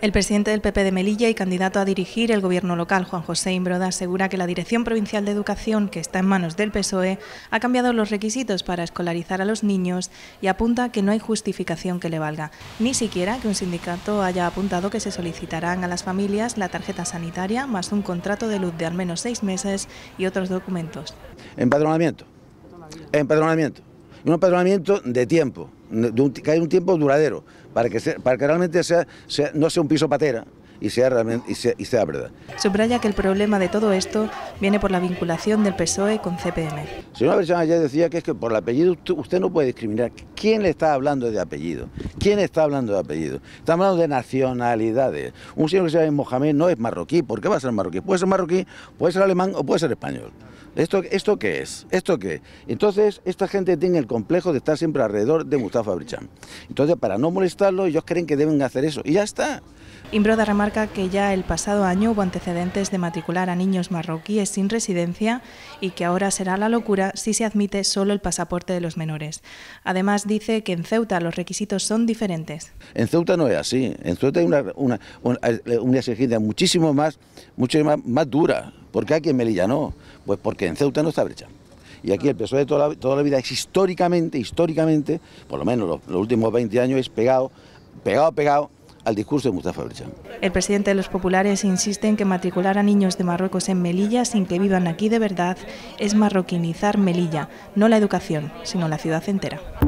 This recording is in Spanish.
El presidente del PP de Melilla y candidato a dirigir el gobierno local, Juan José Imbroda, asegura que la Dirección Provincial de Educación, que está en manos del PSOE, ha cambiado los requisitos para escolarizar a los niños y apunta que no hay justificación que le valga, ni siquiera que un sindicato haya apuntado que se solicitarán a las familias la tarjeta sanitaria más un contrato de luz de al menos seis meses y otros documentos. Empadronamiento. Empadronamiento un apasionamiento de tiempo, que haya un tiempo duradero, para que, realmente sea, no sea un piso patera, y sea, realmente, y, sea, verdad. Subraya que el problema de todo esto viene por la vinculación del PSOE con CPM. Señora una ya decía que es que por el apellido usted no puede discriminar. ¿Quién le está hablando de apellido? ¿Quién está hablando de apellido? Estamos hablando de nacionalidades. Un señor que se llama Mohamed no es marroquí. ¿Por qué va a ser marroquí? Puede ser marroquí, puede ser alemán o puede ser español. ¿Esto, ¿Esto qué es? ¿Esto qué? Entonces, esta gente tiene el complejo de estar siempre alrededor de Mustafa Bricham. Entonces, para no molestarlo, ellos creen que deben hacer eso. Y ya está. Imbroda remarca que ya el pasado año hubo antecedentes de matricular a niños marroquíes sin residencia y que ahora será la locura si se admite solo el pasaporte de los menores. Además, dice que en Ceuta los requisitos son diferentes. En Ceuta no es así. En Ceuta hay una, una, eh, exigencia muchísimo más, mucho más, más dura ¿Por qué aquí en Melilla no? Pues porque en Ceuta no está brecha. Y aquí el PSOE de toda la, vida es históricamente, históricamente, por lo menos los, últimos 20 años, es pegado, pegado, pegado al discurso de Mustafa Brecha. El presidente de los populares insiste en que matricular a niños de Marruecos en Melilla sin que vivan aquí de verdad es marroquinizar Melilla, no la educación, sino la ciudad entera.